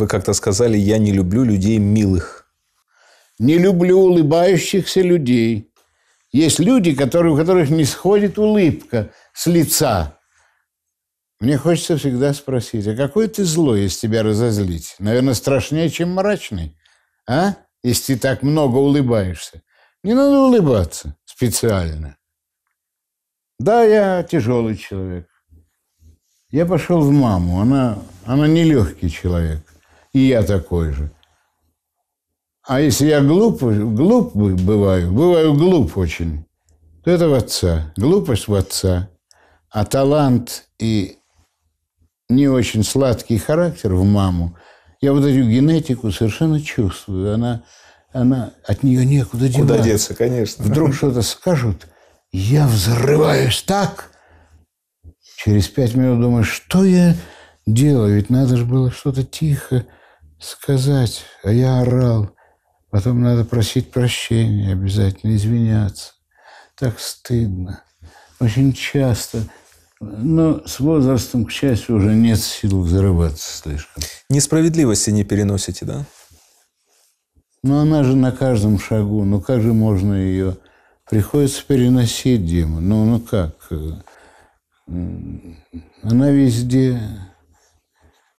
Вы как-то сказали, я не люблю людей милых. Не люблю улыбающихся людей. Есть люди, которые, у которых не сходит улыбка с лица. Мне хочется всегда спросить, а какой ты злой, если тебя разозлить? Наверное, страшнее, чем мрачный. А? Если ты так много улыбаешься. Не надо улыбаться специально. Да, я тяжелый человек. Я пошел в маму. Она, она нелегкий человек и я такой же. А если я глуп, глуп бываю, бываю глуп очень, то это в отца. Глупость в отца. А талант и не очень сладкий характер в маму, я вот эту генетику совершенно чувствую. Она, она от нее некуда деваться. Куда деться, конечно. Вдруг что-то скажут, я взрываюсь так, через пять минут думаю, что я дело, ведь надо же было что-то тихо сказать, а я орал. Потом надо просить прощения обязательно, извиняться. Так стыдно. Очень часто. Но с возрастом, к счастью, уже нет сил взрываться слишком. Несправедливости не переносите, да? Но она же на каждом шагу. Ну как же можно ее... Приходится переносить, Дима. Ну, ну как? Она везде.